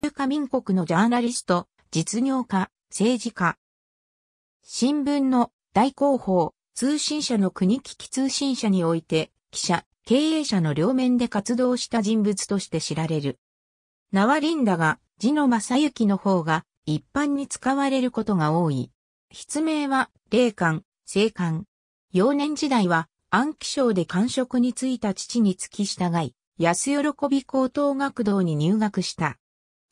中華民国のジャーナリスト、実業家、政治家。新聞の大広報、通信社の国危機通信社において、記者、経営者の両面で活動した人物として知られる。名はリンダが、字の正幸の方が、一般に使われることが多い。筆名は、霊感、生感。幼年時代は、暗記賞で官職に就いた父に付き従い、安喜高等学堂に入学した。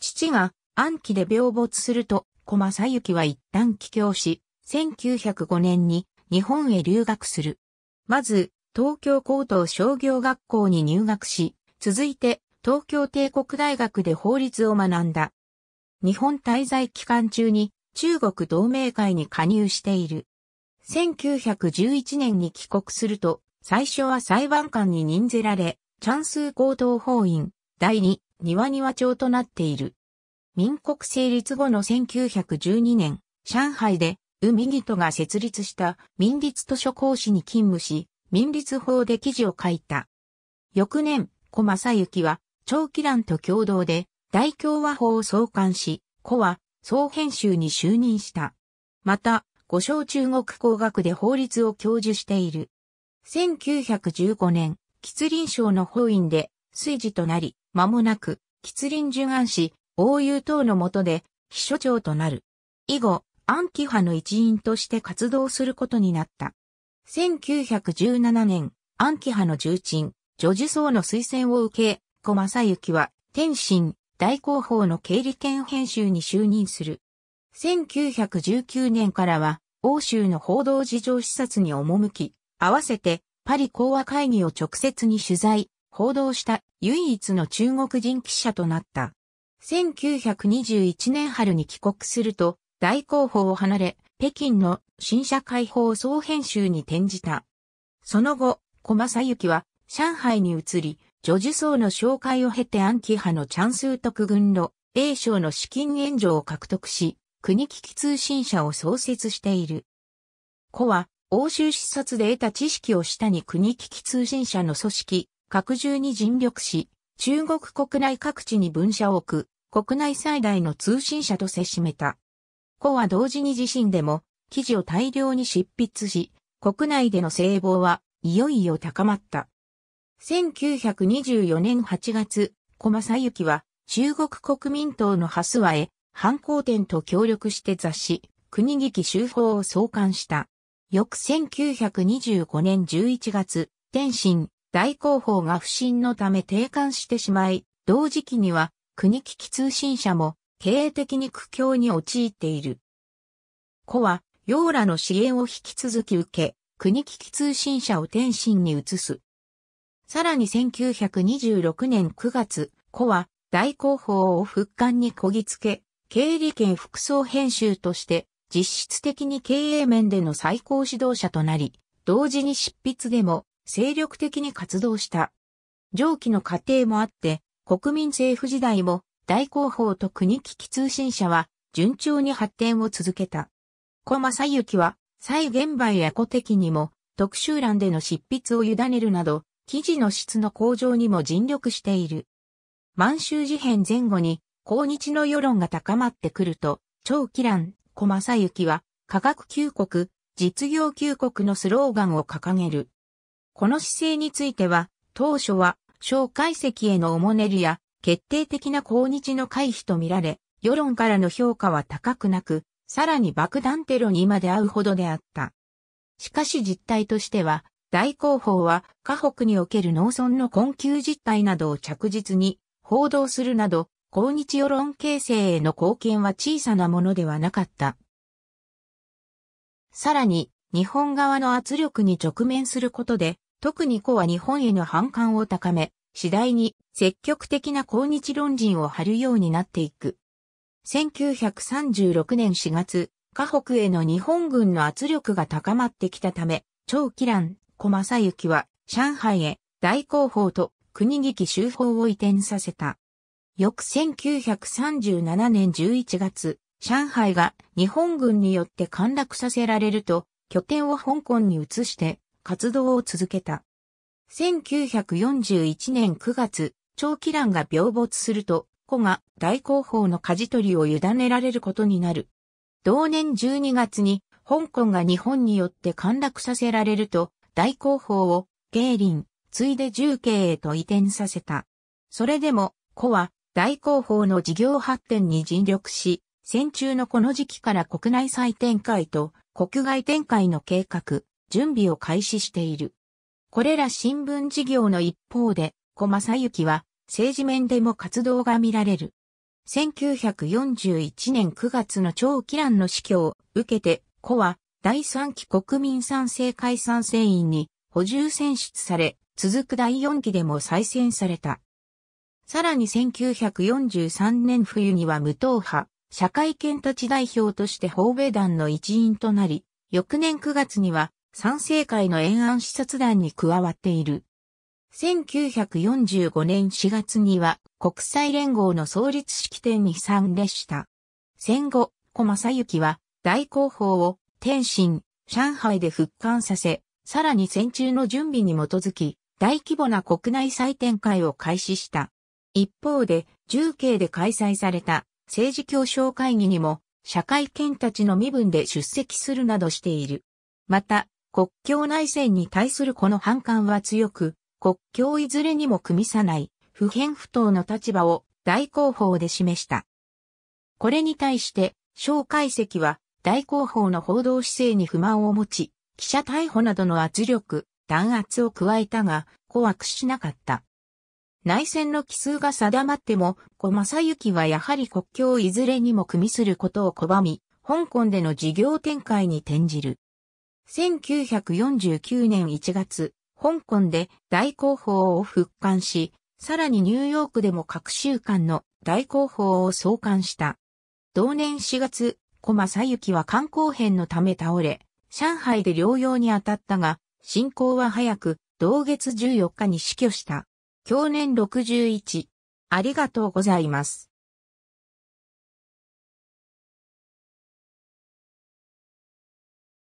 父が暗記で病没すると、小正幸は一旦帰郷し、1905年に日本へ留学する。まず、東京高等商業学校に入学し、続いて東京帝国大学で法律を学んだ。日本滞在期間中に中国同盟会に加入している。1911年に帰国すると、最初は裁判官に任ぜられ、チャンス高等法院、第2、庭庭町となっている。民国成立後の1912年、上海で、海ミギが設立した民立図書講師に勤務し、民立法で記事を書いた。翌年、小正幸は、長期乱と共同で、大共和法を創刊し、古は総編集に就任した。また、五小中国工学で法律を教授している。1915年、吉林省の法院で炊事となり、間もなく、吉林寿安市、王友等の下で、秘書長となる。以後、暗記派の一員として活動することになった。1917年、暗記派の重鎮、ジョジュ僧の推薦を受け、小正幸は、天津、大広報の経理研編集に就任する。1919年からは、欧州の報道事情視察に赴き、合わせて、パリ講和会議を直接に取材、報道した唯一の中国人記者となった。1921年春に帰国すると、大広報を離れ、北京の新社会報総編集に転じた。その後、小正幸は上海に移り、女児層の紹介を経て暗記派のチャンスー特軍の A 賞の資金援助を獲得し、国危機通信社を創設している。子は、欧州視察で得た知識を下に国危機通信社の組織、拡充に尽力し、中国国内各地に分社を置く、国内最大の通信社とせしめた。子は同時に自身でも、記事を大量に執筆し、国内での聖望はいよいよ高まった。1924年8月、小正幸は中国国民党のハスワへ反抗点と協力して雑誌、国劇修法を創刊した。翌1925年11月、天津、大広報が不振のため低管してしまい、同時期には国危機通信社も経営的に苦境に陥っている。子は、ヨーラの支援を引き続き受け、国危機通信社を天津に移す。さらに1926年9月、子は大広報を復刊にこぎつけ、経理権副総編集として実質的に経営面での最高指導者となり、同時に執筆でも精力的に活動した。上記の過程もあって、国民政府時代も大広報と国危機通信社は順調に発展を続けた。小正幸は、再現場や古的にも特集欄での執筆を委ねるなど、記事の質の向上にも尽力している。満州事変前後に、抗日の世論が高まってくると、長期欄、小正幸は、科学旧国、実業旧国のスローガンを掲げる。この姿勢については、当初は、蒋介石へのおもねりや、決定的な抗日の回避とみられ、世論からの評価は高くなく、さらに爆弾テロにまで会うほどであった。しかし実態としては、大広報は、河北における農村の困窮実態などを着実に報道するなど、抗日世論形成への貢献は小さなものではなかった。さらに、日本側の圧力に直面することで、特に子は日本への反感を高め、次第に積極的な抗日論人を張るようになっていく。1936年4月、河北への日本軍の圧力が高まってきたため、長期乱、小正幸は上海へ大広報と国劇修法を移転させた。翌1937年11月、上海が日本軍によって陥落させられると、拠点を香港に移して、活動を続けた。1941年9月、長期乱が病没すると、子が大広報の舵取りを委ねられることになる。同年12月に、香港が日本によって陥落させられると、大広報を、芸林、ついで重慶へと移転させた。それでも、子は、大広報の事業発展に尽力し、戦中のこの時期から国内再展開と国外展開の計画、準備を開始している。これら新聞事業の一方で、小正幸は政治面でも活動が見られる。1941年9月の長期乱の死去を受けて、子は第3期国民賛成解散成員に補充選出され、続く第4期でも再選された。さらに1943年冬には無党派、社会権立ち代表として訪米団の一員となり、翌年9月には賛成会の延安視察団に加わっている。1945年4月には国際連合の創立式典に参列した。戦後、小正幸は大広報を天津、上海で復刊させ、さらに戦中の準備に基づき、大規模な国内再展開を開始した。一方で、重慶で開催された政治協商会議にも、社会権たちの身分で出席するなどしている。また、国境内戦に対するこの反感は強く、国境いずれにも組みさない不変不当の立場を大広報で示した。これに対して、蒋介石は大広報の報道姿勢に不満を持ち、記者逮捕などの圧力、弾圧を加えたが、怖くしなかった。内戦の奇数が定まっても、小正幸はやはり国境いずれにも組みすることを拒み、香港での事業展開に転じる。1949年1月、香港で大広報を復刊し、さらにニューヨークでも各週間の大広報を創刊した。同年4月、小正幸は肝硬変のため倒れ、上海で療養に当たったが、進行は早く、同月14日に死去した。去年61。ありがとうございます。